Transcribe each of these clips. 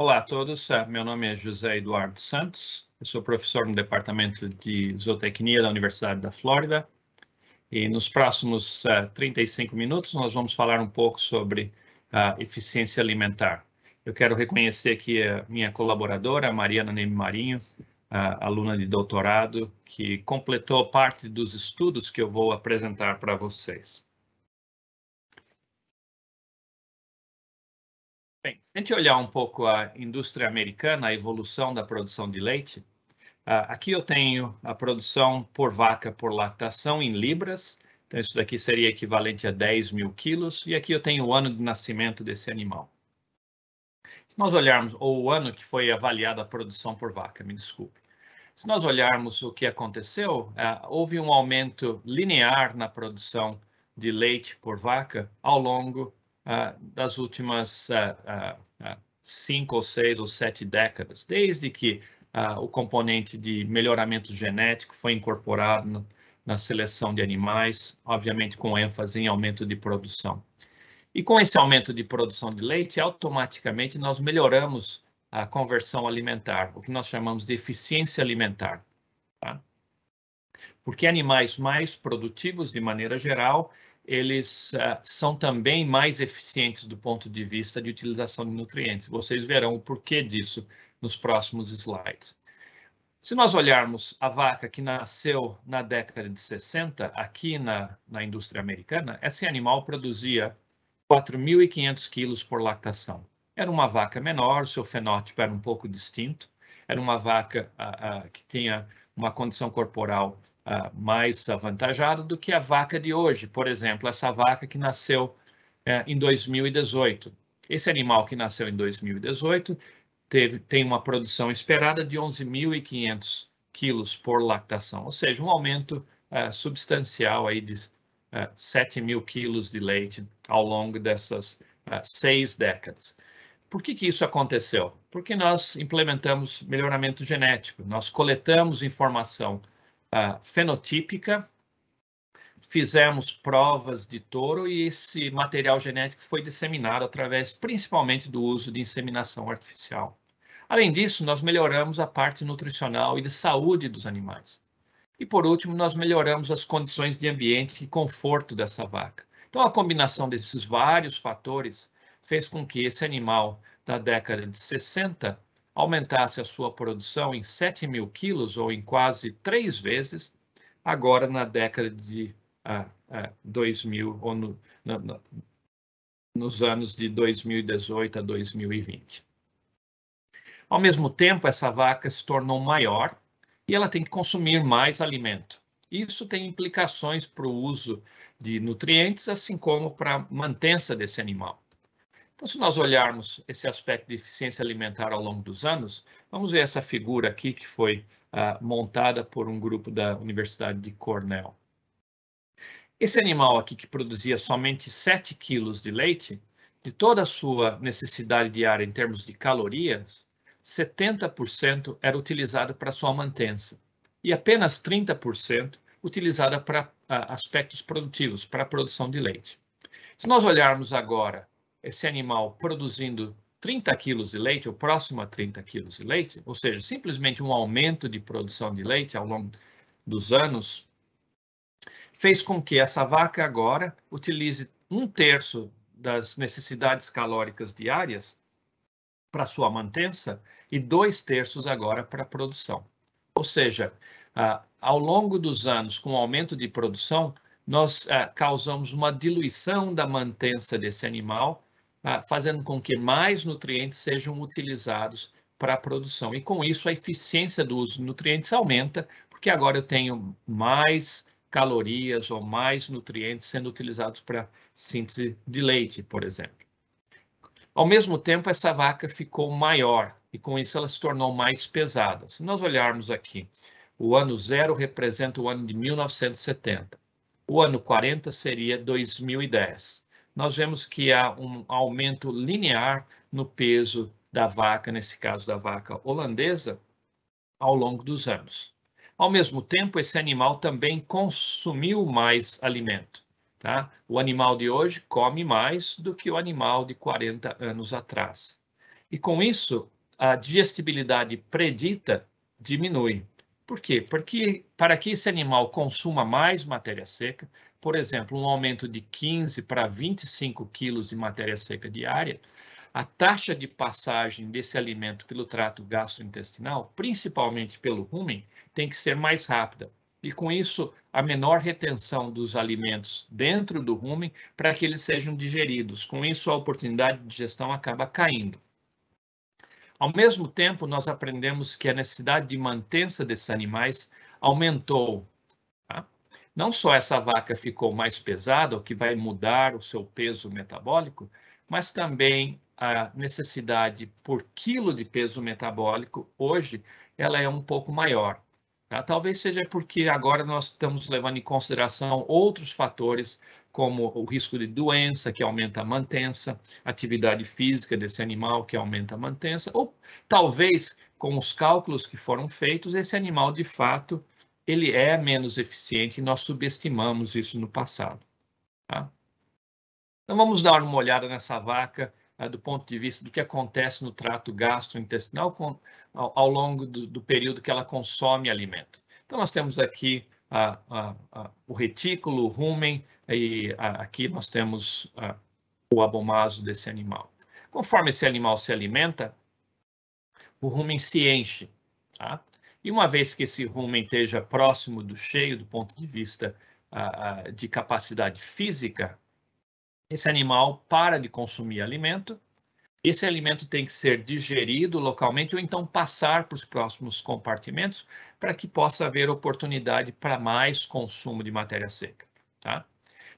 Olá a todos, ah, meu nome é José Eduardo Santos, eu sou professor no Departamento de Zootecnia da Universidade da Flórida e nos próximos uh, ah, 35 minutos nós vamos falar um pouco sobre a uh, eficiência alimentar. Eu quero reconhecer aqui a minha colaboradora, Mariana Neme Marinho, uh, aluna de doutorado, que completou parte dos estudos que eu vou apresentar para vocês. Bem, se a gente olhar um pouco a indústria americana, a evolução da produção de leite, ah, aqui eu tenho a produção por vaca por lactação em libras, então isso daqui seria equivalente a 10 mil quilos, e aqui eu tenho o ano de nascimento desse animal. Se nós olharmos, ou o ano que foi avaliada a produção por vaca, me desculpe. Se nós olharmos o que aconteceu, ah, houve um aumento linear na produção de leite por vaca ao longo ah, das últimas ah, ah, cinco ou seis ou sete décadas, desde que o componente de melhoramento genético foi incorporado na, na seleção de animais, obviamente com ênfase em aumento de produção. E com esse aumento de produção de leite, automaticamente nós melhoramos a conversão alimentar, o que nós chamamos de eficiência alimentar. Tá? Porque animais mais produtivos, de maneira geral, eles uh, são também mais eficientes do ponto de vista de utilização de nutrientes. Vocês verão o porquê disso nos próximos slides. Se nós olharmos a vaca que nasceu na década de 60, aqui na, na indústria americana, esse animal produzia 4.500 quilos por lactação. Era uma vaca menor, seu fenótipo era um pouco distinto, era uma vaca ah, ah, que tinha uma condição corporal ah, mais avantajada do que a vaca de hoje, por exemplo, essa vaca que nasceu é, em 2018. Esse animal que nasceu em 2018 teve, tem uma produção esperada de 11.500 quilos por lactação, ou seja, um aumento é, substancial aí de ah, é, 7 mil quilos de leite ao longo dessas seis décadas. Por que, que isso aconteceu? Porque nós implementamos melhoramento genético, nós coletamos informação fenotípica, fizemos provas de touro e esse material genético foi disseminado através principalmente do uso de inseminação artificial. Além disso, nós melhoramos a parte nutricional e de saúde dos animais. E por último, nós melhoramos as condições de ambiente e conforto dessa vaca. Então, a combinação desses vários fatores fez com que esse animal da década de 60 aumentasse a sua produção em 7 mil quilos, ou em quase três vezes, agora na década de ah, ah, 2000, ou no, no, no, nos anos de 2018 a 2020. Ao mesmo tempo, essa vaca se tornou maior e ela tem que consumir mais alimento. Isso tem implicações para o uso de nutrientes, assim como para a manutenção desse animal. Então, se nós olharmos esse aspecto de eficiência alimentar ao longo dos anos, vamos ver essa figura aqui que foi uh, montada por um grupo da Universidade de Cornell. Esse animal aqui que produzia somente 7 quilos de leite, de toda a sua necessidade diária em termos de calorias, 70% era utilizado para sua mantença e apenas 30% utilizada para uh, aspectos produtivos, para a produção de leite. Se nós olharmos agora esse animal produzindo 30 quilos de leite, ou próximo a 30 quilos de leite, ou seja, simplesmente um aumento de produção de leite ao longo dos anos, fez com que essa vaca agora utilize um terço das necessidades calóricas diárias para sua manutenção e dois terços agora para a produção. Ou seja, ah, ao longo dos anos, com o aumento de produção, nós ah, causamos uma diluição da manutenção desse animal ah, fazendo com que mais nutrientes sejam utilizados para a produção. E com isso, a eficiência do uso de nutrientes aumenta, porque agora eu tenho mais calorias ou mais nutrientes sendo utilizados para síntese de leite, por exemplo. Ao mesmo tempo, essa vaca ficou maior e com isso ela se tornou mais pesada. Se nós olharmos aqui, o ano zero representa o ano de 1970. O ano 40 seria 2010 nós vemos que há um aumento linear no peso da vaca, nesse caso da vaca holandesa, ao longo dos anos. Ao mesmo tempo, esse animal também consumiu mais alimento. Tá? O animal de hoje come mais do que o animal de 40 anos atrás. E com isso, a digestibilidade predita diminui. Por quê? Porque para que esse animal consuma mais matéria seca, por exemplo, um aumento de 15 para 25 quilos de matéria seca diária, a taxa de passagem desse alimento pelo trato gastrointestinal, principalmente pelo rumen, tem que ser mais rápida. E com isso, a menor retenção dos alimentos dentro do rumen para que eles sejam digeridos. Com isso, a oportunidade de digestão acaba caindo. Ao mesmo tempo, nós aprendemos que a necessidade de mantença desses animais aumentou não só essa vaca ficou mais pesada, o que vai mudar o seu peso metabólico, mas também a necessidade por quilo de peso metabólico hoje ela é um pouco maior. Tá? Talvez seja porque agora nós estamos levando em consideração outros fatores, como o risco de doença, que aumenta a mantença, atividade física desse animal, que aumenta a mantença, ou talvez com os cálculos que foram feitos, esse animal de fato ele é menos eficiente e nós subestimamos isso no passado. Tá? Então vamos dar uma olhada nessa vaca né, do ponto de vista do que acontece no trato gastrointestinal com, ao, ao, longo do, do, período que ela consome alimento. Então nós temos aqui a, a, a, o retículo, o rumen, e aqui nós temos o abomaso desse animal. Conforme esse animal se alimenta, o rumen se enche. Tá? E uma vez que esse rumen esteja próximo do cheio, do ponto de vista ah, ah, de capacidade física, esse animal para de consumir alimento. Esse alimento tem que ser digerido localmente ou então passar para os próximos compartimentos para que possa haver oportunidade para mais consumo de matéria seca. Tá?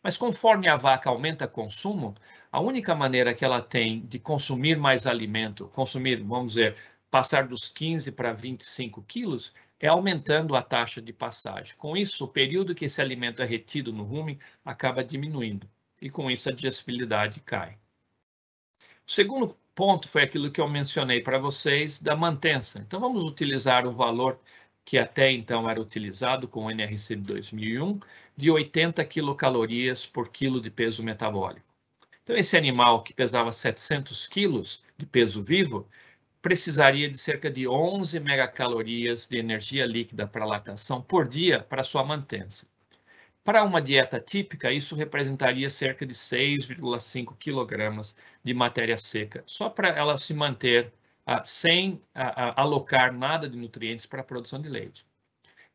Mas conforme a vaca aumenta consumo, a única maneira que ela tem de consumir mais alimento, consumir, vamos dizer, passar dos 15 para 25 quilos é aumentando a taxa de passagem. Com isso, o período que esse alimento é retido no rumen acaba diminuindo e com isso a digestibilidade cai. O segundo ponto foi aquilo que eu mencionei para vocês da mantença. Então vamos utilizar o valor que até então era utilizado com o NRC de 2001 de 80 quilocalorias por quilo de peso metabólico. Então esse animal que pesava 700 quilos de peso vivo precisaria de cerca de 11 megacalorias de energia líquida para lactação por dia para sua mantença. Para uma dieta típica, isso representaria cerca de 6,5 kg de matéria seca, só para ela se manter ah, sem ah, ah, alocar nada de nutrientes para a produção de leite.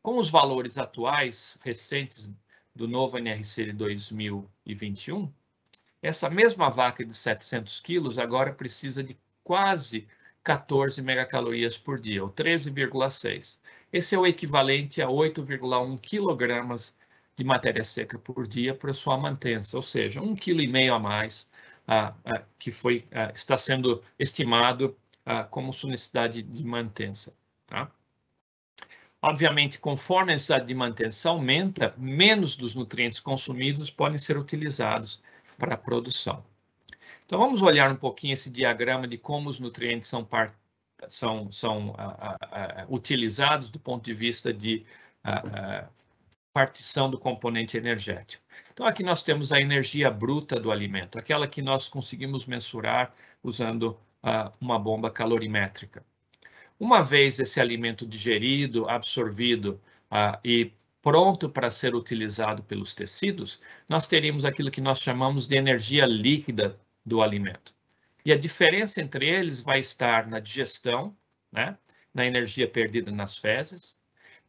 Com os valores atuais recentes do novo NRC de 2021, essa mesma vaca de 700 quilos agora precisa de quase 14 megacalorias por dia, ou 13,6. Esse é o equivalente a 8,1 quilogramas de matéria seca por dia para sua manutenção, ou seja, um quilo e meio a mais ah, ah, que foi ah, está sendo estimado ah, como sua necessidade de manutenção. Tá? Obviamente, conforme a necessidade de manutenção aumenta, menos dos nutrientes consumidos podem ser utilizados para a produção. Então, vamos olhar um pouquinho esse diagrama de como os nutrientes são, par, são, são ah, ah, ah, utilizados do ponto de vista de partição do componente energético. Então, aqui nós temos a energia bruta do alimento, aquela que nós conseguimos mensurar usando uma bomba calorimétrica. Uma vez esse alimento digerido, absorvido e pronto para ser utilizado pelos tecidos, nós teríamos aquilo que nós chamamos de energia líquida do alimento. E a diferença entre eles vai estar na digestão, né? na energia perdida nas fezes,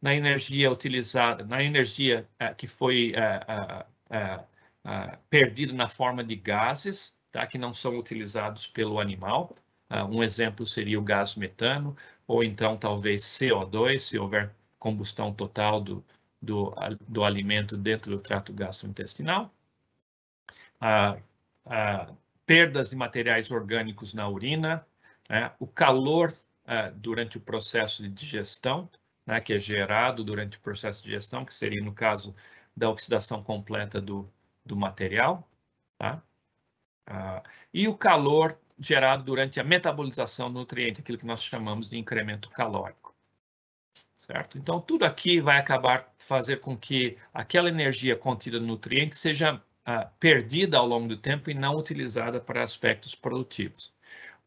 na energia utilizada, na energia eh, que foi eh, eh, perdida na forma de gases, tá? que não são utilizados pelo animal. Ah, um exemplo seria o gás metano, ou então talvez CO2, se houver combustão total do, do, do alimento dentro do trato gastrointestinal. Ah, ah, perdas de materiais orgânicos na urina, né, o calor uh, durante o processo de digestão, né, que é gerado durante o processo de digestão, que seria no caso da oxidação completa do, do material, tá? uh, e o calor gerado durante a metabolização do nutriente, aquilo que nós chamamos de incremento calórico. Certo? Então, tudo aqui vai acabar fazer com que aquela energia contida no nutriente seja ah, perdida ao longo do tempo e não utilizada para aspectos produtivos.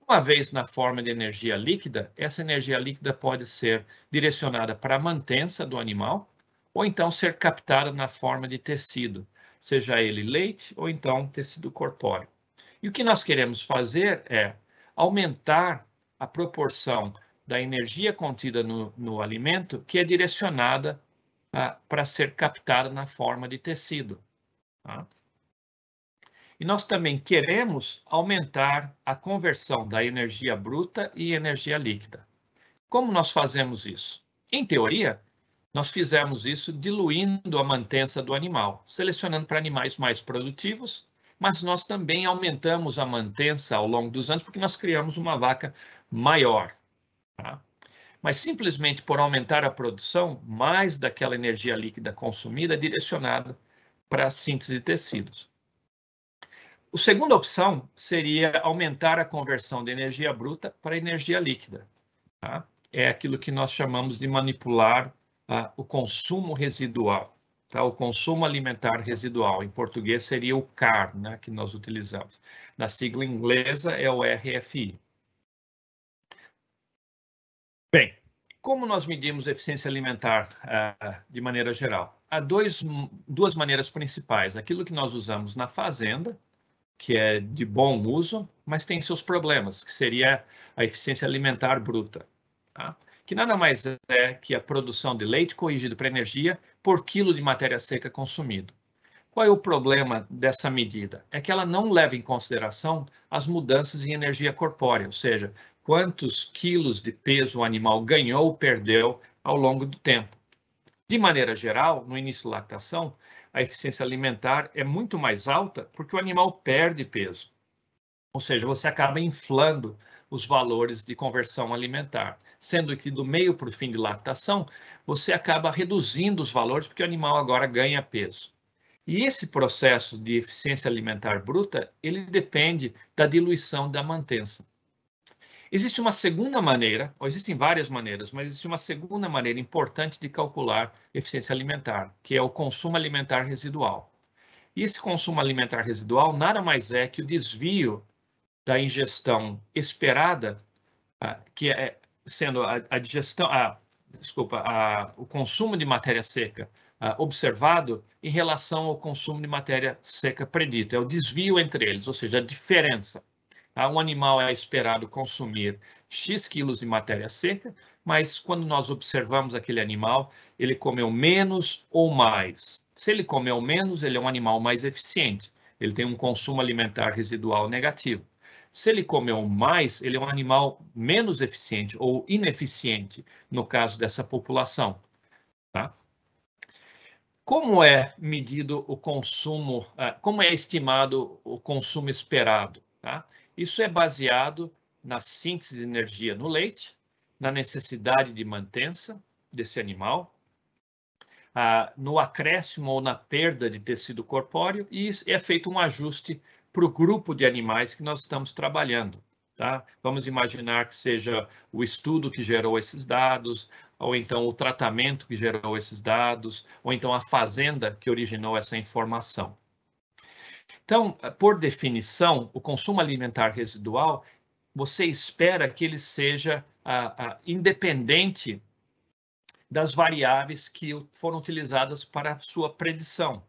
Uma vez na forma de energia líquida, essa energia líquida pode ser direcionada para a mantença do animal ou então ser captada na forma de tecido, seja ele leite ou então tecido corpóreo. E o que nós queremos fazer é aumentar a proporção da energia contida no, no alimento que é direcionada ah, para ser captada na forma de tecido. Tá? E nós também queremos aumentar a conversão da energia bruta e energia líquida. Como nós fazemos isso? Em teoria, nós fizemos isso diluindo a mantença do animal, selecionando para animais mais produtivos, mas nós também aumentamos a mantença ao longo dos anos porque nós criamos uma vaca maior. Tá? Mas simplesmente por aumentar a produção, mais daquela energia líquida consumida é direcionada para a síntese de tecidos. A segunda opção seria aumentar a conversão de energia bruta para energia líquida. Tá? É aquilo que nós chamamos de manipular ah, o consumo residual, tá? o consumo alimentar residual. Em português seria o CAR, né, que nós utilizamos. Na sigla inglesa é o RFI. Bem, como nós medimos eficiência alimentar ah, de maneira geral? Há dois, duas maneiras principais. Aquilo que nós usamos na fazenda, que é de bom uso, mas tem seus problemas, que seria a eficiência alimentar bruta, tá? que nada mais é que a produção de leite corrigido para energia por quilo de matéria seca consumido. Qual é o problema dessa medida? É que ela não leva em consideração as mudanças em energia corpórea, ou seja, quantos quilos de peso o animal ganhou ou perdeu ao longo do tempo. De maneira geral, no início da lactação, a eficiência alimentar é muito mais alta porque o animal perde peso. Ou seja, você acaba inflando os valores de conversão alimentar, sendo que do meio para o fim de lactação, você acaba reduzindo os valores porque o animal agora ganha peso. E esse processo de eficiência alimentar bruta, ele depende da diluição da mantença. Existe uma segunda maneira, ou existem várias maneiras, mas existe uma segunda maneira importante de calcular eficiência alimentar, que é o consumo alimentar residual. E esse consumo alimentar residual nada mais é que o desvio da ingestão esperada, ah, que é sendo a, digestão, a, desculpa, a, o consumo de matéria seca ah, observado em relação ao consumo de matéria seca predita. É o desvio entre eles, ou seja, a diferença um animal é esperado consumir X quilos de matéria seca, mas quando nós observamos aquele animal, ele comeu menos ou mais. Se ele comeu menos, ele é um animal mais eficiente, ele tem um consumo alimentar residual negativo. Se ele comeu mais, ele é um animal menos eficiente ou ineficiente, no caso dessa população. Tá? Como é medido o consumo, ah, como é estimado o consumo esperado? Tá? Isso é baseado na síntese de energia no leite, na necessidade de mantença desse animal, ah, no acréscimo ou na perda de tecido corpóreo e é feito um ajuste para o grupo de animais que nós estamos trabalhando. Tá? Vamos imaginar que seja o estudo que gerou esses dados, ou então o tratamento que gerou esses dados, ou então a fazenda que originou essa informação. Então, por definição, o consumo alimentar residual, você espera que ele seja ah, ah, independente das variáveis que foram utilizadas para a sua predição.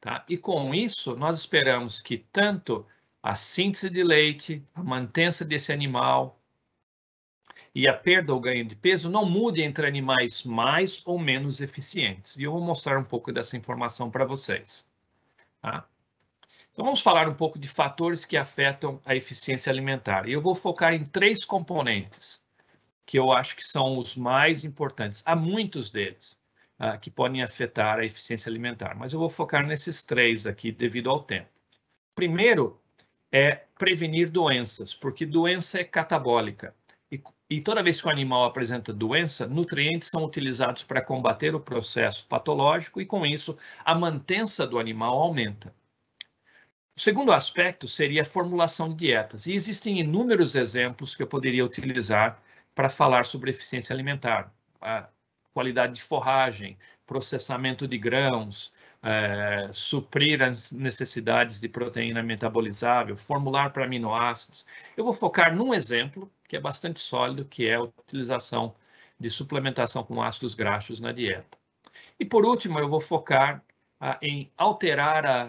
Tá? E com isso, nós esperamos que tanto a síntese de leite, a mantença desse animal e a perda ou ganho de peso não mude entre animais mais ou menos eficientes. E eu vou mostrar um pouco dessa informação para vocês. Tá? Então, vamos falar um pouco de fatores que afetam a eficiência alimentar. E eu vou focar em três componentes que eu acho que são os mais importantes. Há muitos deles ah, que podem afetar a eficiência alimentar, mas eu vou focar nesses três aqui devido ao tempo. Primeiro é prevenir doenças, porque doença é catabólica. E, e toda vez que o animal apresenta doença, nutrientes são utilizados para combater o processo patológico e, com isso, a mantença do animal aumenta. O segundo aspecto seria a formulação de dietas. E existem inúmeros exemplos que eu poderia utilizar para falar sobre eficiência alimentar. A qualidade de forragem, processamento de grãos, é, suprir as necessidades de proteína metabolizável, formular para aminoácidos. Eu vou focar num exemplo que é bastante sólido, que é a utilização de suplementação com ácidos graxos na dieta. E por último, eu vou focar em alterar a,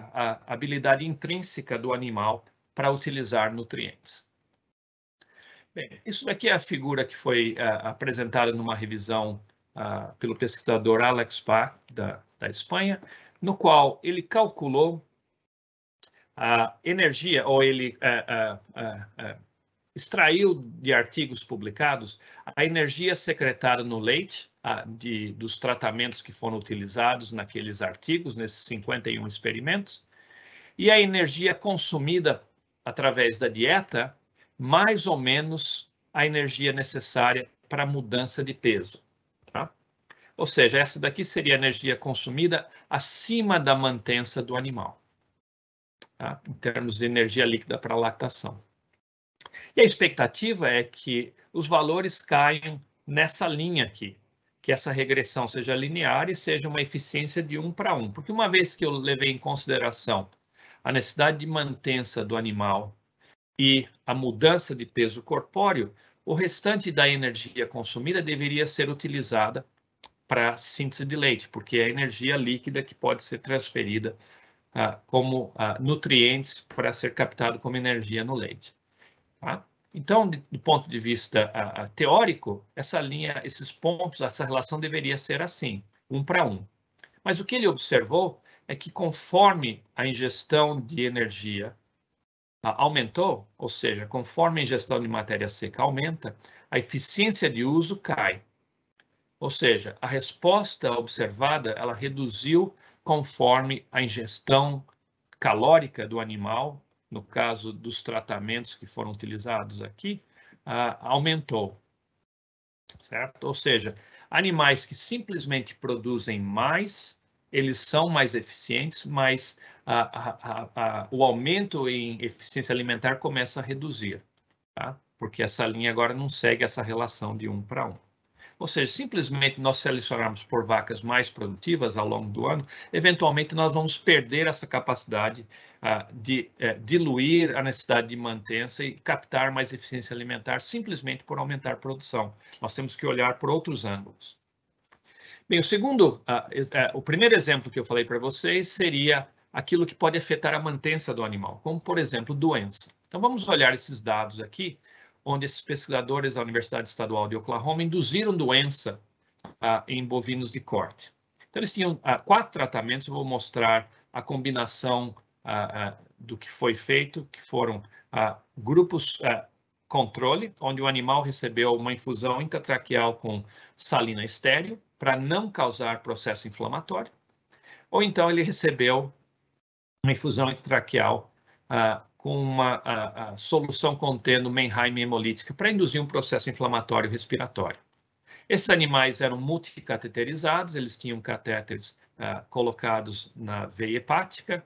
a habilidade intrínseca do animal para utilizar nutrientes. Bem, isso daqui é a figura que foi uh, apresentada numa revisão uh, pelo pesquisador Alex Pá, da, da Espanha, no qual ele calculou a energia, ou ele uh, extraiu de artigos publicados a energia secretada no leite, a, de, dos tratamentos que foram utilizados naqueles artigos, nesses 51 experimentos, e a energia consumida através da dieta, mais ou menos a energia necessária para mudança de peso. Tá? Ou seja, essa daqui seria a energia consumida acima da mantença do animal, tá? em termos de energia líquida para lactação. E a expectativa é que os valores caiam nessa linha aqui, que essa regressão seja linear e seja uma eficiência de um para Um. Porque uma vez que eu levei em consideração a necessidade de manutenção do animal e a mudança de peso corpóreo, o restante da energia consumida deveria ser utilizada para síntese de leite, porque é a energia líquida que pode ser transferida ah, como ah, nutrientes para ser captado como energia no leite. Tá? Então, de, do ponto de vista a, a, teórico, essa linha, esses pontos, essa relação deveria ser assim, um para um. Mas o que ele observou é que conforme a ingestão de energia a, aumentou, ou seja, conforme a ingestão de matéria seca aumenta, a eficiência de uso cai. Ou seja, a resposta observada, ela reduziu conforme a ingestão calórica do animal no caso dos tratamentos que foram utilizados aqui, uh, aumentou. Certo? Ou seja, animais que simplesmente produzem mais, eles são mais eficientes, mas o aumento em eficiência alimentar começa a reduzir, tá? porque essa linha agora não segue essa relação de um para um. Ou seja, simplesmente nós selecionarmos por vacas mais produtivas ao longo do ano, eventualmente nós vamos perder essa capacidade ah, de eh, diluir a necessidade de manutenção e captar mais eficiência alimentar simplesmente por aumentar a produção. Nós temos que olhar por outros ângulos. Bem, o segundo, ah, eh, o primeiro exemplo que eu falei para vocês seria aquilo que pode afetar a manutenção do animal, como por exemplo doença. Então vamos olhar esses dados aqui onde esses pesquisadores da Universidade Estadual de Oklahoma induziram doença ah, em bovinos de corte. Então, eles tinham ah, quatro tratamentos, eu vou mostrar a combinação ah, ah do que foi feito, que foram ah, grupos ah, controle, onde o animal recebeu uma infusão intratraqueal com salina estéreo para não causar processo inflamatório, ou então ele recebeu uma infusão intratraqueal com uma a, a solução contendo Menheim hemolítica para induzir um processo inflamatório respiratório. Esses animais eram multicateterizados, eles tinham catéteres ah, colocados na veia hepática,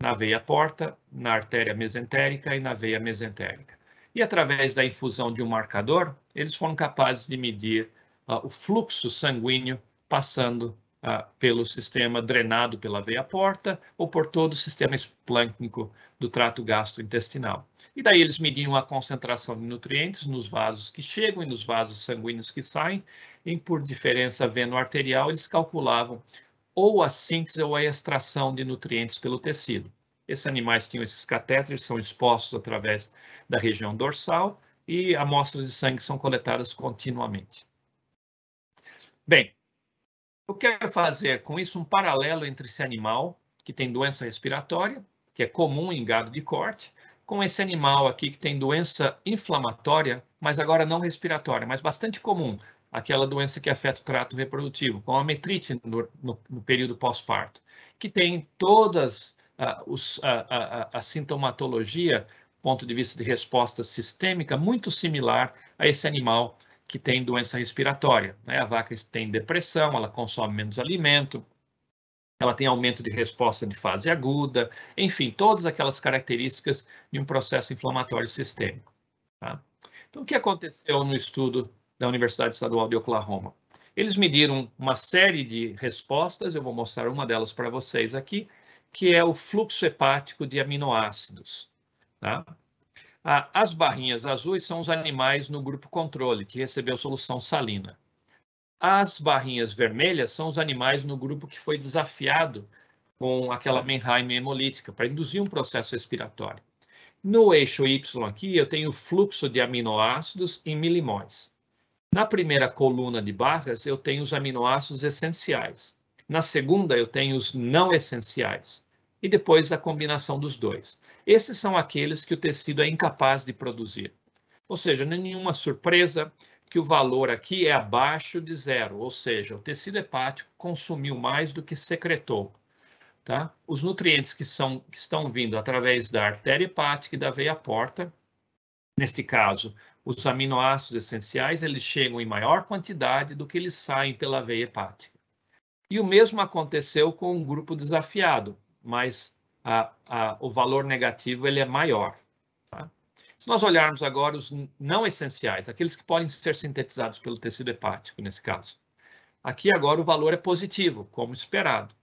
na veia porta, na artéria mesentérica e na veia mesentérica. E através da infusão de um marcador, eles foram capazes de medir ah, o fluxo sanguíneo passando ah, pelo sistema drenado pela veia porta ou por todo o sistema esplâncnico do trato gastrointestinal. E daí eles mediam a concentração de nutrientes nos vasos que chegam e nos vasos sanguíneos que saem, e por diferença veno-arterial eles calculavam ou a síntese ou a extração de nutrientes pelo tecido. Esses animais tinham esses catéteres, são expostos através da região dorsal e amostras de sangue são coletadas continuamente. Bem, eu quero fazer é, com isso um paralelo entre esse animal que tem doença respiratória, que é comum em gado de corte, com esse animal aqui que tem doença inflamatória, mas agora não respiratória, mas bastante comum, aquela doença que afeta o trato reprodutivo, com a metrite no, no, no período pós-parto, que tem todas uh, os, a, ah, a, ah, a sintomatologia, ponto de vista de resposta sistêmica, muito similar a esse animal que tem doença respiratória. Né? A vaca tem depressão, ela consome menos alimento, ela tem aumento de resposta de fase aguda, enfim, todas aquelas características de um processo inflamatório sistêmico. Tá? Então, o que aconteceu no estudo da Universidade Estadual de Oklahoma? Eles mediram uma série de respostas, eu vou mostrar uma delas para vocês aqui, que é o fluxo hepático de aminoácidos. Tá? Ah, as barrinhas azuis são os animais no grupo controle, que recebeu solução salina. As barrinhas vermelhas são os animais no grupo que foi desafiado com aquela Menheim hemolítica, para induzir um processo respiratório. No eixo Y aqui, eu tenho o fluxo de aminoácidos em milimóis. Na primeira coluna de barras, eu tenho os aminoácidos essenciais. Na segunda, eu tenho os não essenciais e depois a combinação dos dois. Esses são aqueles que o tecido é incapaz de produzir. Ou seja, é nenhuma surpresa que o valor aqui é abaixo de zero, ou seja, o tecido hepático consumiu mais do que secretou. Tá? Os nutrientes que, são, que estão vindo através da artéria hepática e da veia porta, neste caso, os aminoácidos essenciais, eles chegam em maior quantidade do que eles saem pela veia hepática. E o mesmo aconteceu com o um grupo desafiado, mas a, a, o valor negativo ele é maior. Tá? Se nós olharmos agora os não essenciais, aqueles que podem ser sintetizados pelo tecido hepático, nesse caso. Aqui agora o valor é positivo, como esperado.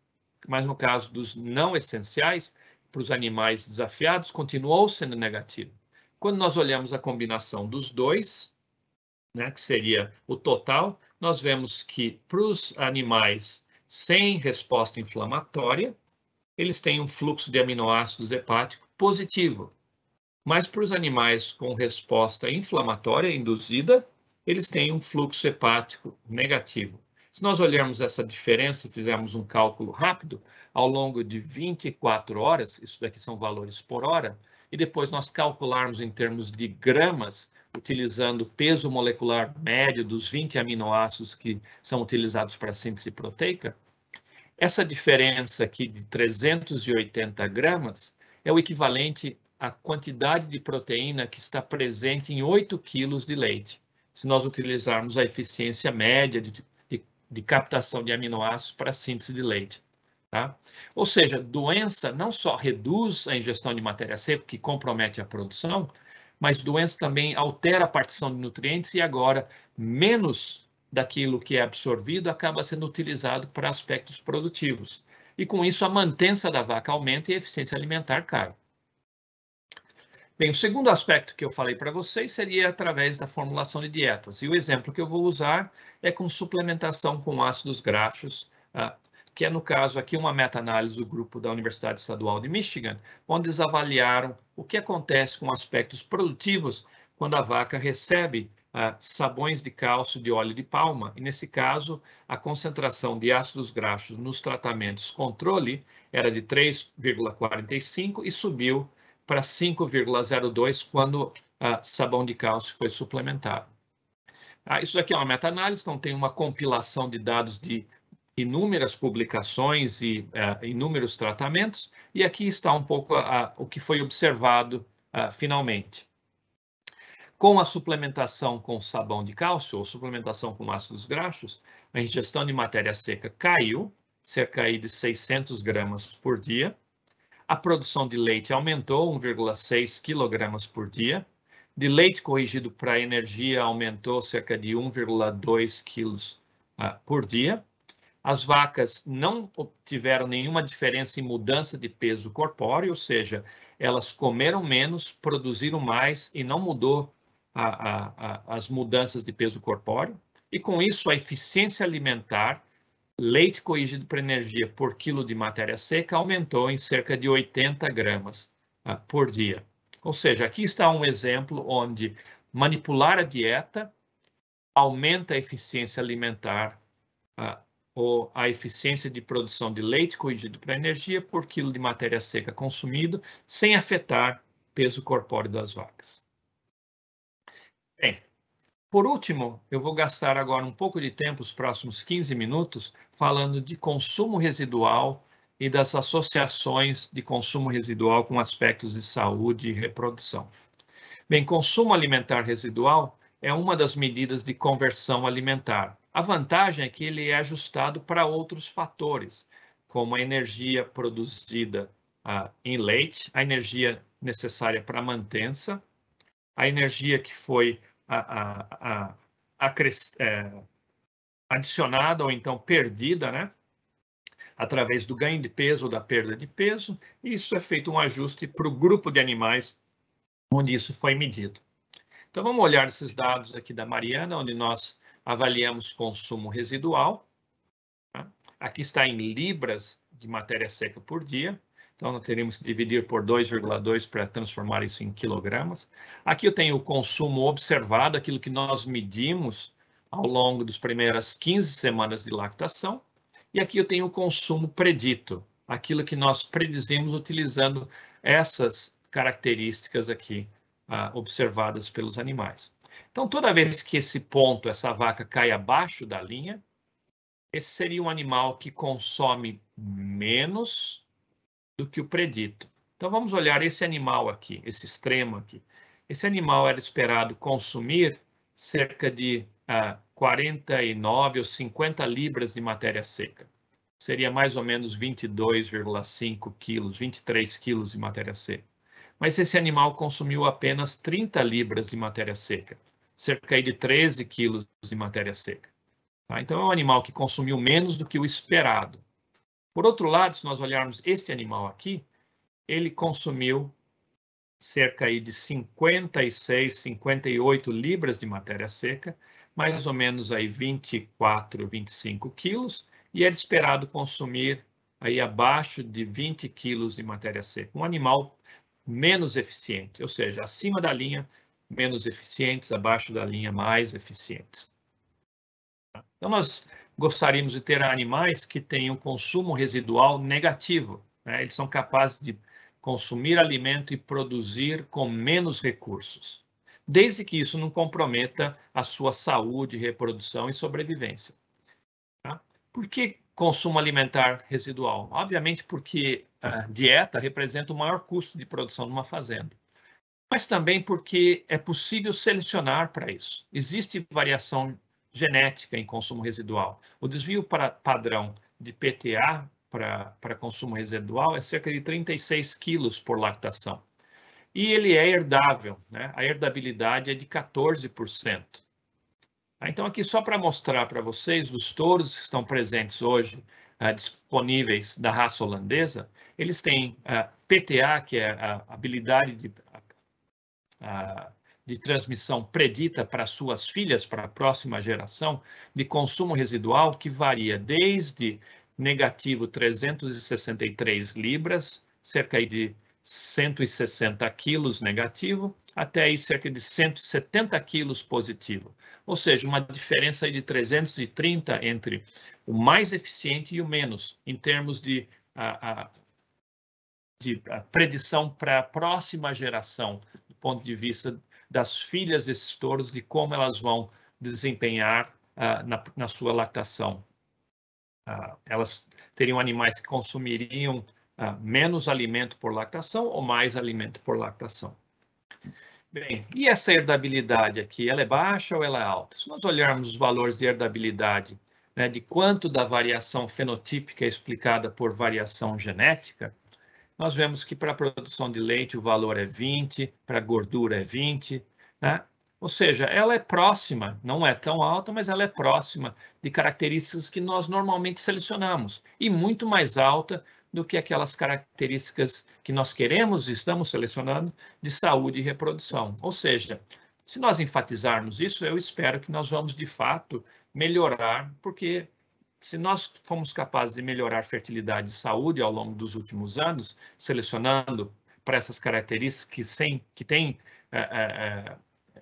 Mas no caso dos não essenciais, para os animais desafiados, continuou sendo negativo. Quando nós olhamos a combinação dos dois, né, que seria o total, nós vemos que para os animais sem resposta inflamatória, eles têm um fluxo de aminoácidos hepático positivo. Mas para os animais com resposta inflamatória induzida, eles têm um fluxo hepático negativo. Se nós olharmos essa diferença e fizermos um cálculo rápido, ao longo de 24 horas, isso daqui são valores por hora, e depois nós calcularmos em termos de gramas, utilizando o peso molecular médio dos 20 aminoácidos que são utilizados para a síntese proteica, essa diferença aqui de 380 gramas é o equivalente à quantidade de proteína que está presente em 8 quilos de leite. Se nós utilizarmos a eficiência média de, de, de captação de aminoácidos para síntese de leite. Tá? Ou seja, doença não só reduz a ingestão de matéria seca, que compromete a produção, mas doença também altera a partição de nutrientes e agora menos daquilo que é absorvido acaba sendo utilizado para aspectos produtivos. E com isso, a mantença da vaca aumenta e a eficiência alimentar cai. Bem, o segundo aspecto que eu falei para vocês seria através da formulação de dietas. E o exemplo que eu vou usar é com suplementação com ácidos graxos, ah, que é, no caso, aqui uma meta-análise do grupo da Universidade Estadual de Michigan, onde eles avaliaram o que acontece com aspectos produtivos quando a vaca recebe ah, sabões de cálcio de óleo de palma, e nesse caso a concentração de ácidos graxos nos tratamentos controle era de 3,45 e subiu para 5,02 quando ah, sabão de cálcio foi suplementado. Ah, isso aqui é uma meta-análise, então tem uma compilação de dados de inúmeras publicações e uh, inúmeros tratamentos, e aqui está um pouco uh, o que foi observado uh, finalmente com a suplementação com sabão de cálcio ou suplementação com ácidos graxos, a ingestão de matéria seca caiu, cerca de 600 gramas por dia. A produção de leite aumentou 1,6 quilogramas por dia. De leite corrigido para energia aumentou cerca de 1,2 quilos uh, por dia. As vacas não tiveram nenhuma diferença em mudança de peso corpóreo, ou seja, elas comeram menos, produziram mais e não mudou a, a, as mudanças de peso corpóreo, e com isso a eficiência alimentar, leite corrigido para energia por quilo de matéria seca aumentou em cerca de 80 gramas ah, por dia. Ou seja, aqui está um exemplo onde manipular a dieta aumenta a eficiência alimentar ah, ou a eficiência de produção de leite corrigido para energia por quilo de matéria seca consumido, sem afetar peso corpóreo das vacas. Bem, por último, eu vou gastar agora um pouco de tempo, os próximos 15 minutos, falando de consumo residual e das associações de consumo residual com aspectos de saúde e reprodução. Bem, consumo alimentar residual é uma das medidas de conversão alimentar. A vantagem é que ele é ajustado para outros fatores, como a energia produzida ah, em leite, a energia necessária para a mantença, a energia que foi a, a, a, é, adicionada ou então perdida, né? Através do ganho de peso ou da perda de peso, isso é feito um ajuste para o grupo de animais onde isso foi medido. Então vamos olhar esses dados aqui da Mariana, onde nós avaliamos consumo residual. Tá? Aqui está em libras de matéria seca por dia. Então, nós teríamos que dividir por 2,2 para transformar isso em quilogramas. Aqui eu tenho o consumo observado, aquilo que nós medimos ao longo das primeiras 15 semanas de lactação. E aqui eu tenho o consumo predito, aquilo que nós predizemos utilizando essas características aqui ah, observadas pelos animais. Então, toda vez que esse ponto, essa vaca, cai abaixo da linha, esse seria um animal que consome menos do que o predito. Então vamos olhar esse animal aqui, esse extremo aqui. Esse animal era esperado consumir cerca de 49 ah, ou 50 libras de matéria seca. Seria mais ou menos 22,5 quilos, 23 quilos de matéria seca. Mas esse animal consumiu apenas 30 libras de matéria seca, cerca de 13 quilos de matéria seca. Tá? Então é um animal que consumiu menos do que o esperado. Por outro lado, se nós olharmos este animal aqui, ele consumiu cerca aí de 56, 58 libras de matéria seca, mais ou menos aí 24, 25 quilos, e era esperado consumir aí abaixo de 20 quilos de matéria seca. Um animal menos eficiente, ou seja, acima da linha menos eficientes, abaixo da linha mais eficientes. Então nós gostaríamos de ter animais que tenham consumo residual negativo. Né? Eles são capazes de consumir alimento e produzir com menos recursos, desde que isso não comprometa a sua saúde, reprodução e sobrevivência. Tá? Por que consumo alimentar residual? Obviamente, porque a dieta representa o maior custo de produção de uma fazenda mas também porque é possível selecionar para isso. Existe variação genética em consumo residual. O desvio para, padrão de PTA para consumo residual é cerca de 36 quilos por lactação. E ele é herdável, né? a herdabilidade é de 14%. Tá? Então, aqui só para mostrar para vocês, os touros que estão presentes hoje, uh, disponíveis da raça holandesa, eles têm uh, ah, PTA, que é a habilidade de, uh, de transmissão predita para suas filhas, para a próxima geração, de consumo residual que varia desde negativo 363 libras, cerca de 160 quilos negativo, até aí cerca de 170 quilos positivo. Ou seja, uma diferença de 330 entre o mais eficiente e o menos, em termos de, a, a, de a predição para a próxima geração, do ponto de vista das filhas desses touros, de como elas vão desempenhar uh, na, na, sua lactação. Uh, elas teriam animais que consumiriam uh, menos alimento por lactação ou mais alimento por lactação. Bem, e essa herdabilidade aqui, ela é baixa ou ela é alta? Se nós olharmos os valores de herdabilidade, né, de quanto da variação fenotípica é explicada por variação genética, nós vemos que para a produção de leite o valor é 20, para a gordura é 20, né? Ou seja, ela é próxima, não é tão alta, mas ela é próxima de características que nós normalmente selecionamos e muito mais alta do que aquelas características que nós queremos e estamos selecionando de saúde e reprodução. Ou seja, se nós enfatizarmos isso, eu espero que nós vamos de fato melhorar, porque se nós fomos capazes de melhorar fertilidade e saúde ao longo dos últimos anos, selecionando para essas características que, sem, que têm é, é, é,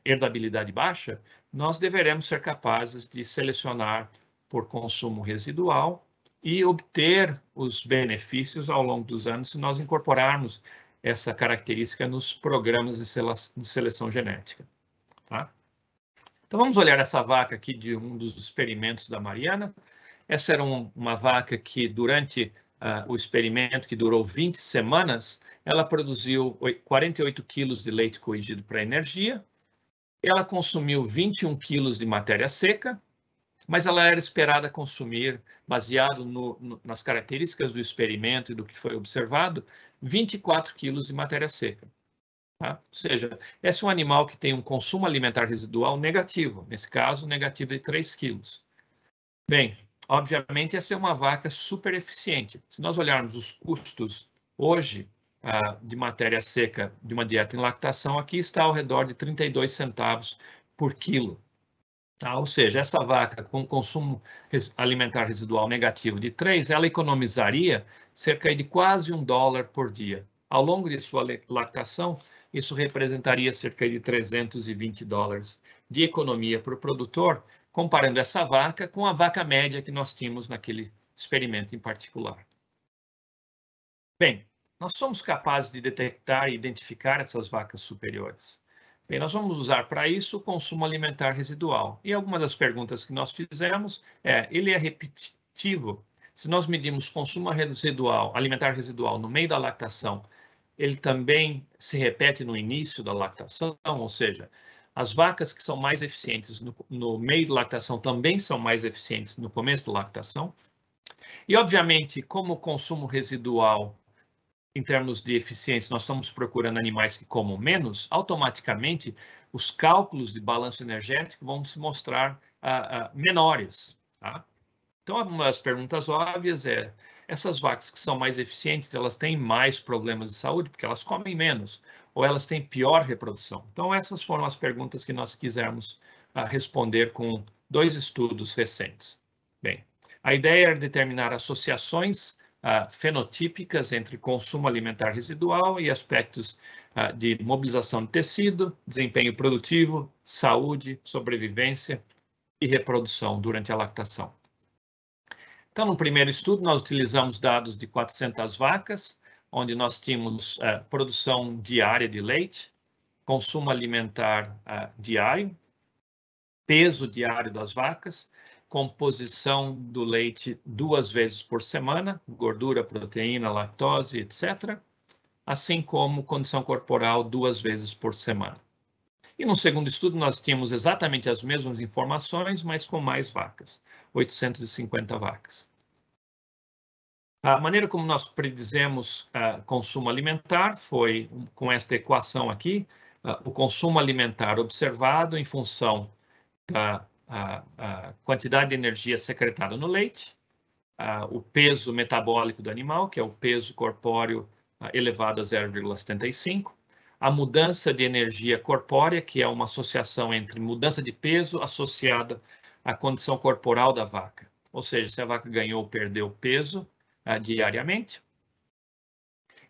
herdabilidade baixa, nós deveremos ser capazes de selecionar por consumo residual e obter os benefícios ao longo dos anos se nós incorporarmos essa característica nos programas de, de seleção genética. Tá? Então vamos olhar essa vaca aqui de um dos experimentos da Mariana. Essa era um, uma vaca que, durante uh, o experimento, que durou 20 semanas, ela produziu 48 quilos de leite corrigido para energia, ela consumiu 21 quilos de matéria seca, mas ela era esperada consumir, baseado no, no, nas características do experimento e do que foi observado, 24 quilos de matéria seca. Tá? Ou seja, esse é um animal que tem um consumo alimentar residual negativo, nesse caso, negativo de 3 quilos. Bem, obviamente essa é uma vaca super eficiente. Se nós olharmos os custos hoje ah, de matéria seca de uma dieta em lactação, aqui está ao redor de 32 centavos por quilo. Tá? Ou seja, essa vaca com consumo alimentar residual negativo de 3, ela economizaria cerca de quase um dólar por dia. Ao longo de sua lactação, isso representaria cerca de 320 dólares de economia para o produtor comparando essa vaca com a vaca média que nós tínhamos naquele experimento em particular. Bem, nós somos capazes de detectar e identificar essas vacas superiores. Bem, nós vamos usar para isso o consumo alimentar residual. E alguma das perguntas que nós fizemos é, ele é repetitivo? Se nós medimos consumo residual, alimentar residual no meio da lactação, ele também se repete no início da lactação, ou seja, as vacas que são mais eficientes no, no meio da lactação também são mais eficientes no começo da lactação. E, obviamente, como o consumo residual, em termos de eficiência, nós estamos procurando animais que comam menos, automaticamente os cálculos de balanço energético vão se mostrar ah, ah, menores. Tá? Então, uma das perguntas óbvias é: essas vacas que são mais eficientes, elas têm mais problemas de saúde porque elas comem menos ou elas têm pior reprodução? Então, essas foram as perguntas que nós quisermos uh, ah, responder com dois estudos recentes. Bem, a ideia era determinar associações uh, fenotípicas entre consumo alimentar residual e aspectos uh, de mobilização de tecido, desempenho produtivo, saúde, sobrevivência e reprodução durante a lactação. Então, no primeiro estudo, nós utilizamos dados de 400 vacas onde nós tínhamos eh, produção diária de leite, consumo alimentar eh, diário, peso diário das vacas, composição do leite duas vezes por semana, gordura, proteína, lactose, etc., assim como condição corporal duas vezes por semana. E no segundo estudo nós tínhamos exatamente as mesmas informações, mas com mais vacas, 850 vacas. A maneira como nós predizemos uh, consumo alimentar foi com esta equação aqui, uh, o consumo alimentar observado em função da ah, quantidade de energia secretada no leite, o peso metabólico do animal, que é o peso corpóreo elevado a 0,75, a mudança de energia corpórea, que é uma associação entre mudança de peso associada à condição corporal da vaca. Ou seja, se a vaca ganhou ou perdeu peso, uh, diariamente.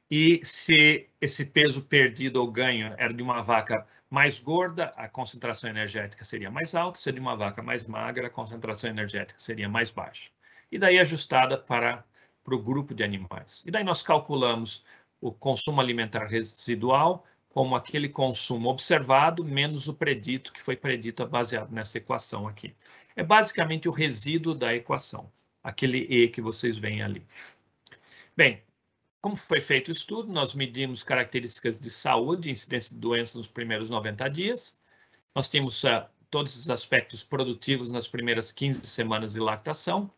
E se esse peso perdido ou ganho era de uma vaca mais gorda, a concentração energética seria mais alta, se é de uma vaca mais magra, a concentração energética seria mais baixa. E daí ajustada para, para o grupo de animais. E daí nós calculamos o consumo alimentar residual como aquele consumo observado menos o predito, que foi predito baseado nessa equação aqui. É basicamente o resíduo da equação aquele E que vocês veem ali. Bem, como foi feito o estudo, nós medimos características de saúde, incidência de doenças nos primeiros 90 dias. Nós tínhamos uh, ah, todos os aspectos produtivos nas primeiras 15 semanas de lactação.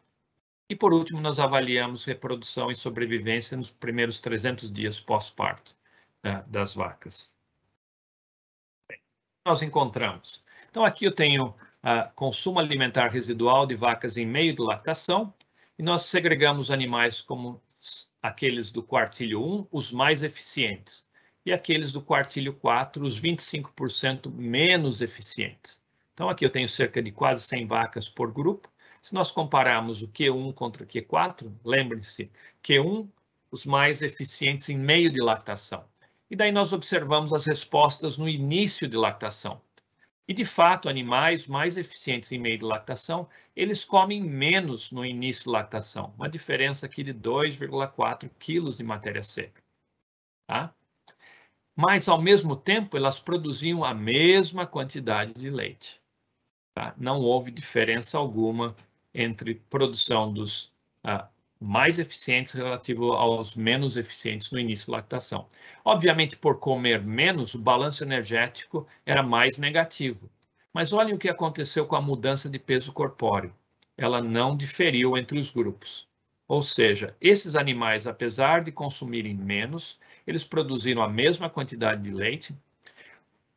E, por último, nós avaliamos reprodução e sobrevivência nos primeiros 300 dias pós-parto uh, das vacas. Bem, nós encontramos. Então, aqui eu tenho consumo alimentar residual de vacas em meio de lactação, e nós segregamos animais como aqueles do quartilho 1, os mais eficientes, e aqueles do quartilho 4, os 25% menos eficientes. Então, aqui eu tenho cerca de quase 100 vacas por grupo. Se nós compararmos o Q1 contra o Q4, lembre-se, Q1, os mais eficientes em meio de lactação. E daí nós observamos as respostas no início de lactação. E, de fato, animais mais eficientes em meio de lactação, eles comem menos no início de lactação, uma diferença aqui de 2,4 quilos de matéria seca. Tá? Mas, ao mesmo tempo, elas produziam a mesma quantidade de leite. Tá? Não houve diferença alguma entre produção dos ah, mais eficientes relativo aos menos eficientes no início da lactação. Obviamente, por comer menos, o balanço energético era mais negativo. Mas olhem o que aconteceu com a mudança de peso corpóreo. Ela não diferiu entre os grupos. Ou seja, esses animais, apesar de consumirem menos, eles produziram a mesma quantidade de leite,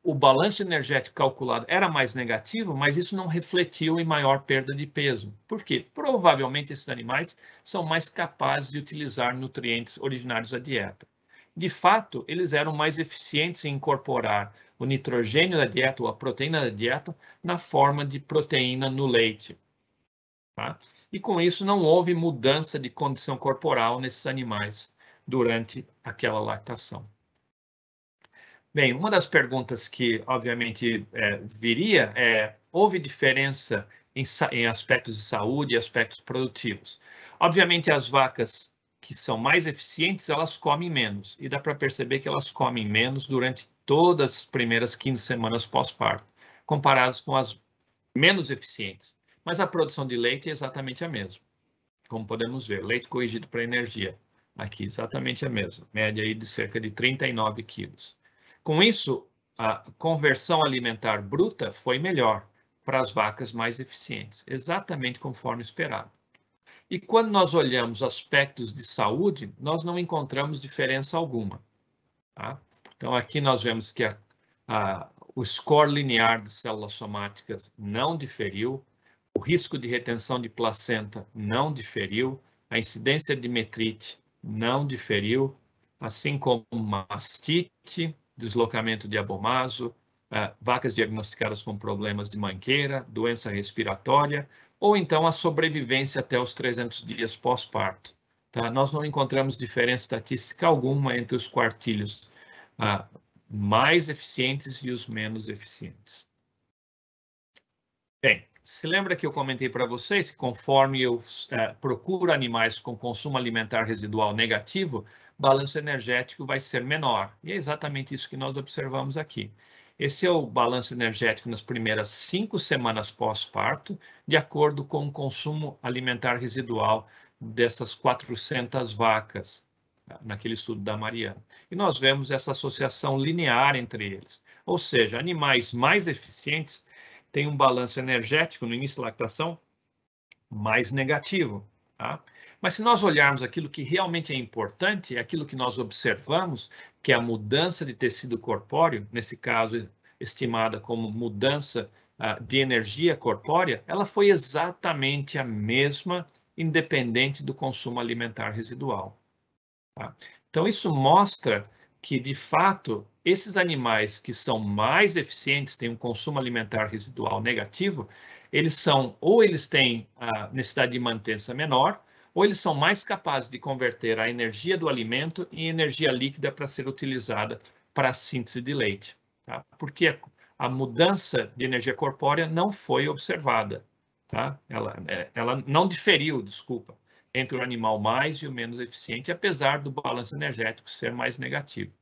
o balanço energético calculado era mais negativo, mas isso não refletiu em maior perda de peso. Por quê? Provavelmente esses animais são mais capazes de utilizar nutrientes originários da dieta. De fato, eles eram mais eficientes em incorporar o nitrogênio da dieta ou a proteína da dieta na forma de proteína no leite. Tá? E com isso não houve mudança de condição corporal nesses animais durante aquela lactação. Bem, uma das perguntas que, obviamente, é, viria é: houve diferença em, em aspectos de saúde e aspectos produtivos? Obviamente, as vacas que são mais eficientes, elas comem menos. E dá para perceber que elas comem menos durante todas as primeiras 15 semanas pós-parto, comparadas com as menos eficientes. Mas a produção de leite é exatamente a mesma. Como podemos ver, leite corrigido para energia, aqui exatamente a mesma, média aí de cerca de 39 quilos. Com isso, a conversão alimentar bruta foi melhor para as vacas mais eficientes, exatamente conforme esperado. E quando nós olhamos aspectos de saúde, nós não encontramos diferença alguma. Tá? Então, aqui nós vemos que a, a, o score linear de células somáticas não diferiu, o risco de retenção de placenta não diferiu, a incidência de metrite não diferiu, assim como mastite, deslocamento de abomaso, eh, vacas diagnosticadas com problemas de mangueira, doença respiratória, ou então a sobrevivência até os 300 dias pós-parto. Tá? Nós não encontramos diferença estatística alguma entre os quartilhos ah, mais eficientes e os menos eficientes. Bem, se lembra que eu comentei para vocês que conforme eu eh, procuro animais com consumo alimentar residual negativo, balanço energético vai ser menor. E é exatamente isso que nós observamos aqui. Esse é o balanço energético nas primeiras cinco semanas pós-parto, de acordo com o consumo alimentar residual dessas 400 vacas, naquele estudo da Mariana. E nós vemos essa associação linear entre eles. Ou seja, animais mais eficientes têm um balanço energético no início da lactação mais negativo. Tá? Mas se nós olharmos aquilo que realmente é importante, é aquilo que nós observamos, que é a mudança de tecido corpóreo, nesse caso estimada como mudança ah, de energia corpórea, ela foi exatamente a mesma, independente do consumo alimentar residual. Tá? Então, isso mostra que, de fato, esses animais que são mais eficientes, têm um consumo alimentar residual negativo, eles são, ou eles têm a ah, necessidade de mantença menor, ou eles são mais capazes de converter a energia do alimento em energia líquida para ser utilizada para a síntese de leite, tá? porque a, mudança de energia corpórea não foi observada, tá? ela, é, ela não diferiu, desculpa, entre o animal mais e o menos eficiente, apesar do balanço energético ser mais negativo.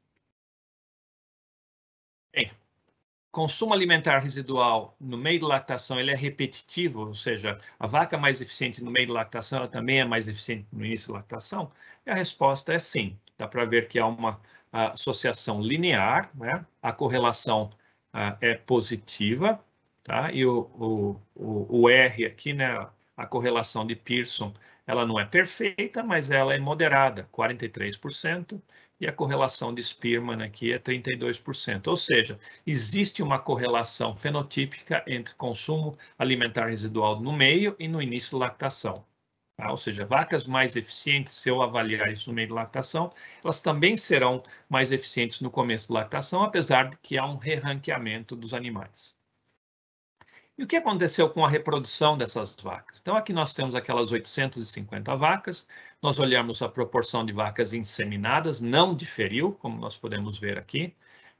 consumo alimentar residual no meio de lactação ele é repetitivo, ou seja, a vaca mais eficiente no meio de lactação ela também é mais eficiente no início da lactação? E a resposta é sim. Dá para ver que há uma ah, associação linear, né? a correlação uh, é positiva, tá? e o, o, o R aqui, né? a correlação de Pearson, ela não é perfeita, mas ela é moderada, 43%, e a correlação de Spearman aqui é 32%. Ou seja, existe uma correlação fenotípica entre consumo alimentar residual no meio e no início da lactação. Tá? Ou seja, vacas mais eficientes, se eu avaliar isso no meio da lactação, elas também serão mais eficientes no começo da lactação, apesar de que há um re-ranqueamento dos animais. E o que aconteceu com a reprodução dessas vacas? Então, aqui nós temos aquelas 850 vacas, nós olhamos a proporção de vacas inseminadas, não diferiu, como nós podemos ver aqui.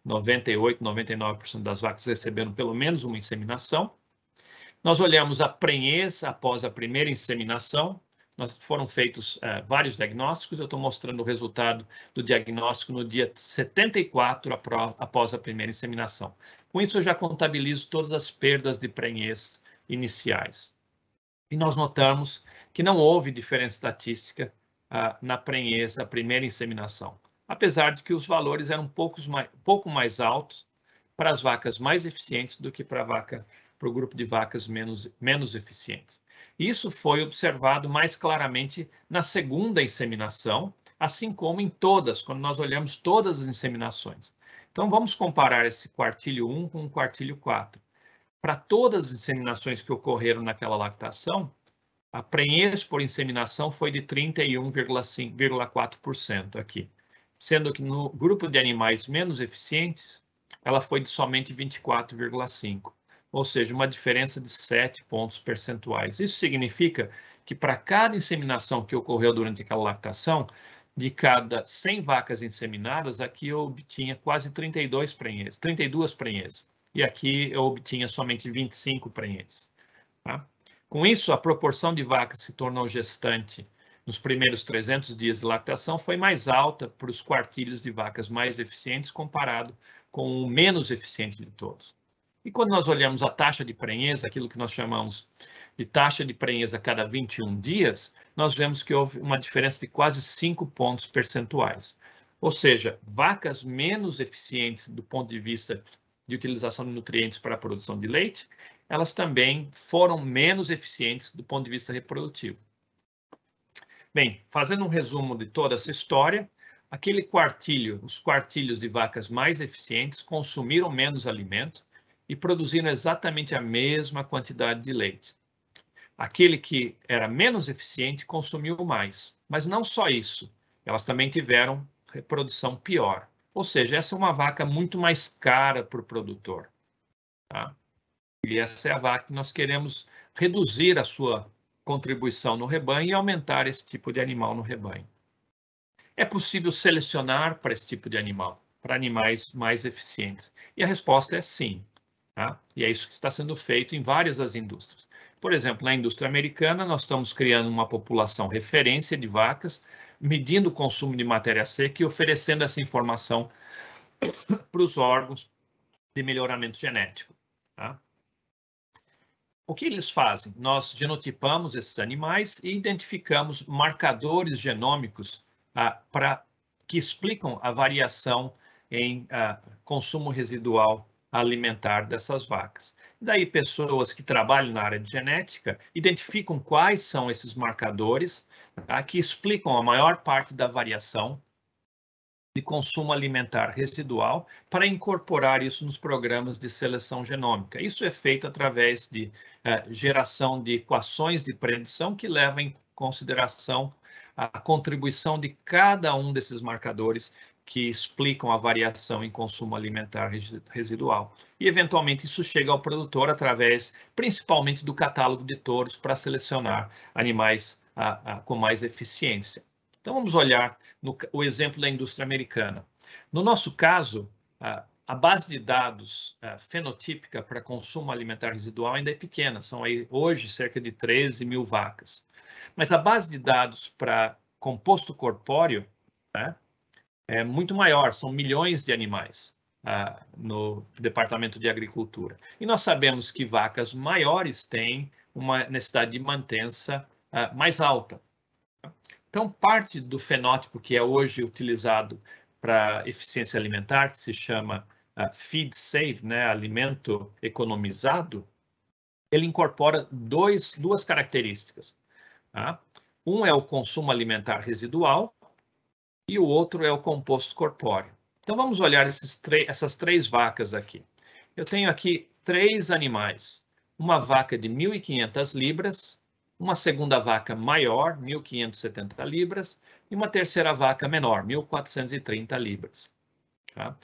98, 99% das vacas receberam pelo menos uma inseminação. Nós olhamos a prenhez após a primeira inseminação. Nós foram feitos uh, vários diagnósticos. Eu estou mostrando o resultado do diagnóstico no dia 74 após a primeira inseminação. Com isso, eu já contabilizo todas as perdas de prenhez iniciais. E nós notamos que não houve diferença estatística ah, na prenheza, a primeira inseminação, apesar de que os valores eram poucos mais, pouco mais altos para as vacas mais eficientes do que para a vaca para o grupo de vacas menos, menos eficientes. Isso foi observado mais claramente na segunda inseminação, assim como em todas, quando nós olhamos todas as inseminações. Então, vamos comparar esse quartilho 1 com o quartilho 4 para todas as inseminações que ocorreram naquela lactação, a prenhez por inseminação foi de 31,4% aqui, sendo que no grupo de animais menos eficientes, ela foi de somente 24,5%, ou seja, uma diferença de 7 pontos percentuais. Isso significa que para cada inseminação que ocorreu durante aquela lactação, de cada 100 vacas inseminadas, aqui eu obtinha quase 32 prenhes, 32 prenhes e aqui eu obtinha somente 25 prenhes. Tá? Com isso, a proporção de vacas que se tornou gestante nos primeiros 300 dias de lactação foi mais alta para os quartilhos de vacas mais eficientes comparado com o menos eficiente de todos. E quando nós olhamos a taxa de prenhez, aquilo que nós chamamos de taxa de prenhez a cada 21 dias, nós vemos que houve uma diferença de quase 5 pontos percentuais. Ou seja, vacas menos eficientes do ponto de vista de utilização de nutrientes para a produção de leite, elas também foram menos eficientes do ponto de vista reprodutivo. Bem, fazendo um resumo de toda essa história, aquele quartilho, os quartilhos de vacas mais eficientes consumiram menos alimento e produziram exatamente a mesma quantidade de leite. Aquele que era menos eficiente consumiu mais, mas não só isso, elas também tiveram reprodução pior. Ou seja, essa é uma vaca muito mais cara para o produtor. Tá? E essa é a vaca que nós queremos reduzir a sua contribuição no rebanho e aumentar esse tipo de animal no rebanho. É possível selecionar para esse tipo de animal, para animais mais eficientes? E a resposta é sim. Tá? E é isso que está sendo feito em várias das indústrias. Por exemplo, na indústria americana, nós estamos criando uma população referência de vacas medindo o consumo de matéria seca e oferecendo essa informação para os órgãos de melhoramento genético. Tá? O que eles fazem? Nós genotipamos esses animais e identificamos marcadores genômicos ah, que explicam a variação em ah, consumo residual alimentar dessas vacas. Daí, pessoas que trabalham na área de genética identificam quais são esses marcadores tá? que explicam a maior parte da variação de consumo alimentar residual para incorporar isso nos programas de seleção genômica. Isso é feito através de eh, geração de equações de predição que levam em consideração a contribuição de cada um desses marcadores que explicam a variação em consumo alimentar residual. E, eventualmente, isso chega ao produtor através, principalmente, do catálogo de touros para selecionar animais a, a, com mais eficiência. Então, vamos olhar no, o exemplo da indústria americana. No nosso caso, a, a base de dados fenotípica para consumo alimentar residual ainda é pequena, são aí, hoje cerca de 13 mil vacas. Mas a base de dados para composto corpóreo né, é muito maior, são milhões de animais. no Departamento de Agricultura. E nós sabemos que vacas maiores têm uma necessidade de mantença ah, mais alta. Então, parte do fenótipo que é hoje utilizado para eficiência alimentar, que se chama uh, feed save, né, alimento economizado, ele incorpora dois, duas características. Tá? Um é o consumo alimentar residual e o outro é o composto corpóreo. Então vamos olhar essas três vacas aqui. Eu tenho aqui três animais: uma vaca de 1.500 libras, uma segunda vaca maior, 1.570 libras, e uma terceira vaca menor, 1.430 libras. Tá?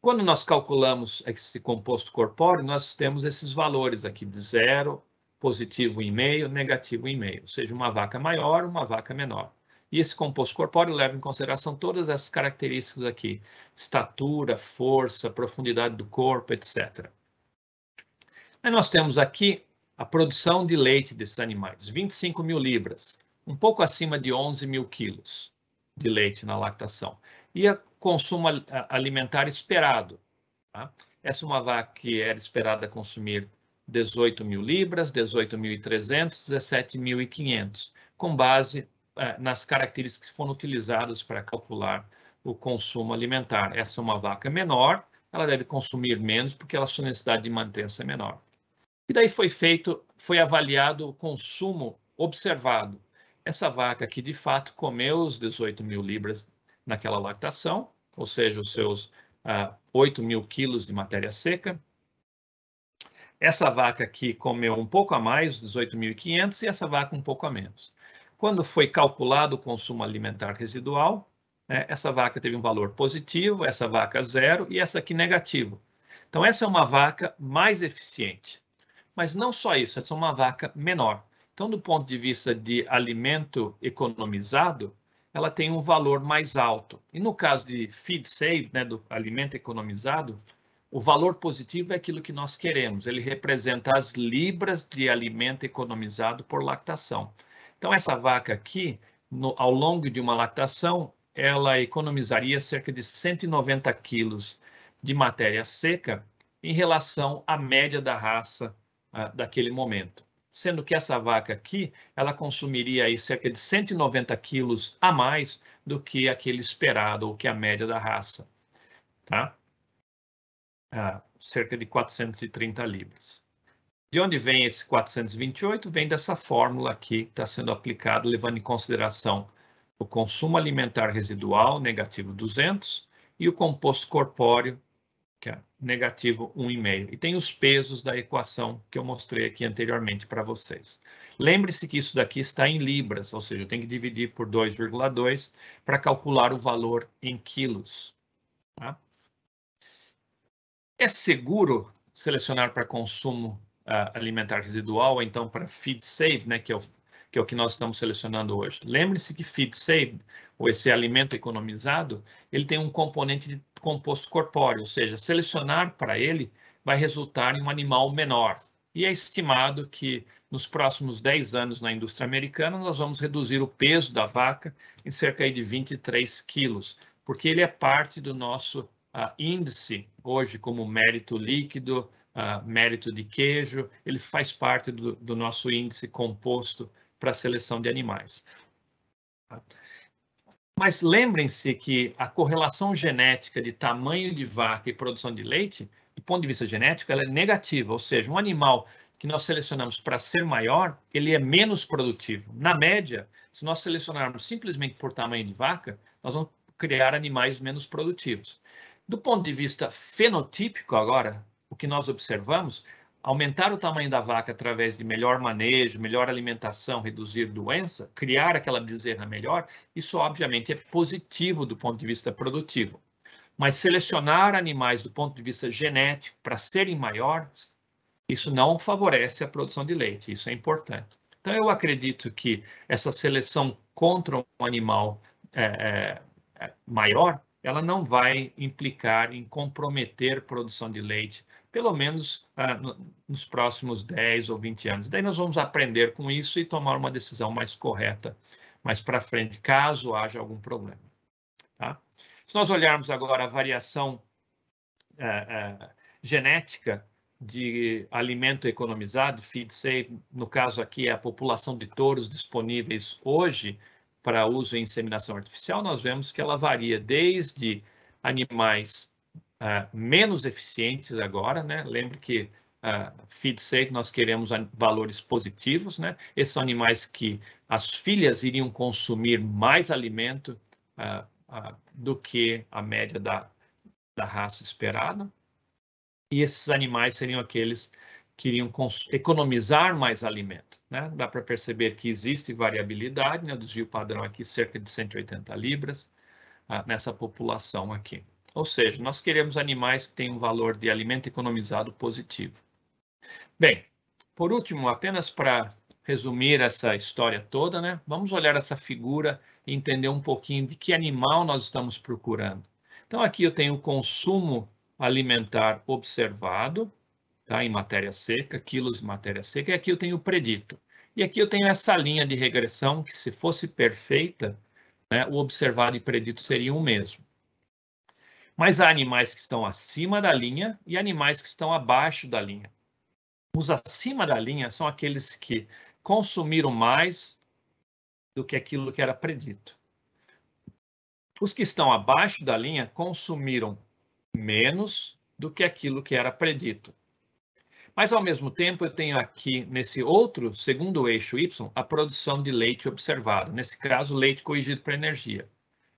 Quando nós calculamos esse composto corpóreo, nós temos esses valores aqui de zero, positivo em meio, negativo em meio, ou seja, uma vaca maior, uma vaca menor. E esse composto corpóreo leva em consideração todas essas características aqui: estatura, força, profundidade do corpo, etc. Aí nós temos aqui a produção de leite desses animais, 25 mil libras, um pouco acima de 11 mil quilos de leite na lactação, e o consumo alimentar esperado. Tá? Essa é uma vaca que era esperada consumir 18 mil libras, 18.300, 17.500, com base eh, nas características que foram utilizadas para calcular o consumo alimentar. Essa é uma vaca menor, ela deve consumir menos porque a sua necessidade de manutenção é menor. E daí foi feito, foi avaliado o consumo observado. Essa vaca que de fato comeu os 18 mil libras naquela lactação, ou seja, os seus ah, 8 mil quilos de matéria seca. Essa vaca que comeu um pouco a mais, 18.500, e essa vaca um pouco a menos. Quando foi calculado o consumo alimentar residual, né, essa vaca teve um valor positivo, essa vaca zero e essa aqui negativo. Então, essa é uma vaca mais eficiente mas não só isso, é só uma vaca menor. Então, do ponto de vista de alimento economizado, ela tem um valor mais alto. E no caso de feed save, né, do alimento economizado, o valor positivo é aquilo que nós queremos. Ele representa as libras de alimento economizado por lactação. Então, essa vaca aqui, no, ao longo de uma lactação, ela economizaria cerca de 190 quilos de matéria seca em relação à média da raça ah, daquele momento. Sendo que essa vaca aqui, ela consumiria aí cerca de 190 quilos a mais do que aquele esperado ou que a média da raça, tá? Ah, cerca de 430 libras. De onde vem esse 428? Vem dessa fórmula aqui que está sendo aplicada, levando em consideração o consumo alimentar residual, negativo 200, e o composto corpóreo, que é negativo 1,5. E tem os pesos da equação que eu mostrei aqui anteriormente para vocês. Lembre-se que isso daqui está em libras, ou seja, eu tenho que dividir por 2,2 para calcular o valor em quilos. Tá? É seguro selecionar para consumo uh, alimentar residual, ou então para feed save, né, que é o que é o que nós estamos selecionando hoje. Lembre-se que feed saved, ou esse alimento economizado, ele tem um componente de composto corpóreo, ou seja, selecionar para ele vai resultar em um animal menor. E é estimado que nos próximos 10 anos na indústria americana nós vamos reduzir o peso da vaca em cerca de 23 quilos, porque ele é parte do nosso uh, índice hoje como mérito líquido, uh, mérito de queijo, ele faz parte do, do nosso índice composto para a seleção de animais. Mas lembrem-se que a correlação genética de tamanho de vaca e produção de leite, do ponto de vista genético, ela é negativa, ou seja, um animal que nós selecionamos para ser maior, ele é menos produtivo. Na média, se nós selecionarmos simplesmente por tamanho de vaca, nós vamos criar animais menos produtivos. Do ponto de vista fenotípico agora, o que nós observamos aumentar o tamanho da vaca através de melhor manejo, melhor alimentação, reduzir doença, criar aquela bezerra melhor, isso obviamente é positivo do ponto de vista produtivo. Mas selecionar animais do ponto de vista genético para serem maiores, isso não favorece a produção de leite, isso é importante. Então eu acredito que essa seleção contra um animal é, é, é maior ela não vai implicar em comprometer produção de leite, pelo menos ah, no, nos próximos 10 ou 20 anos. Daí nós vamos aprender com isso e tomar uma decisão mais correta mais para frente, caso haja algum problema. Tá? Se nós olharmos agora a variação ah, ah, genética de alimento economizado, feed safe, no caso aqui é a população de touros disponíveis hoje, para uso em inseminação artificial, nós vemos que ela varia desde animais ah, menos eficientes agora, né? Lembre que ah, feed safe nós queremos valores positivos, né? Esses são animais que as filhas iriam consumir mais alimento ah, ah, do que a média da, da raça esperada. E esses animais seriam aqueles queriam economizar mais alimento. Né? Dá para perceber que existe variabilidade, né? desvio padrão aqui cerca de 180 libras ah, nessa população aqui. Ou seja, nós queremos animais que tenham um valor de alimento economizado positivo. Bem, por último, apenas para resumir essa história toda, né? Vamos olhar essa figura e entender um pouquinho de que animal nós estamos procurando. Então aqui eu tenho o consumo alimentar observado, tá? em matéria seca, quilos de matéria seca, e aqui eu tenho o predito. E aqui eu tenho essa linha de regressão que, se fosse perfeita, né, o observado e predito seriam o mesmo. Mas há animais que estão acima da linha e animais que estão abaixo da linha. Os acima da linha são aqueles que consumiram mais do que aquilo que era predito. Os que estão abaixo da linha consumiram menos do que aquilo que era predito. Mas, ao mesmo tempo, eu tenho aqui, nesse outro segundo eixo Y, a produção de leite observada. Nesse caso, leite corrigido para energia.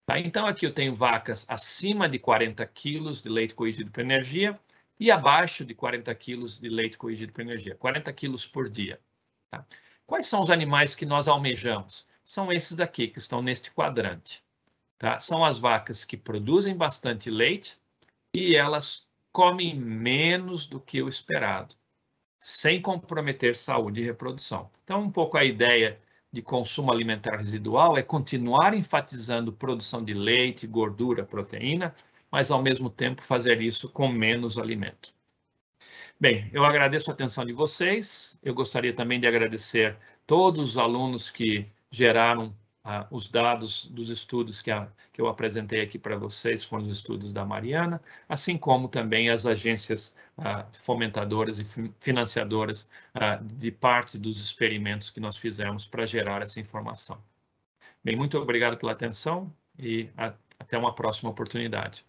Tá? Então, aqui eu tenho vacas acima de 40 quilos de leite corrigido para energia e abaixo de 40 quilos de leite corrigido para energia, 40 quilos por dia. Tá? Quais são os animais que nós almejamos? São esses daqui, que estão neste quadrante. Tá? São as vacas que produzem bastante leite e elas comem menos do que o esperado sem comprometer saúde e reprodução. Então, um pouco a ideia de consumo alimentar residual é continuar enfatizando produção de leite, gordura, proteína, mas ao mesmo tempo fazer isso com menos alimento. Bem, eu agradeço a atenção de vocês. Eu gostaria também de agradecer todos os alunos que geraram ah, os dados dos estudos que, a, que eu apresentei aqui para vocês foram os estudos da Mariana, assim como também as agências ah, fomentadoras e financiadoras ah, de parte dos experimentos que nós fizemos para gerar essa informação. Bem, muito obrigado pela atenção e a, até uma próxima oportunidade.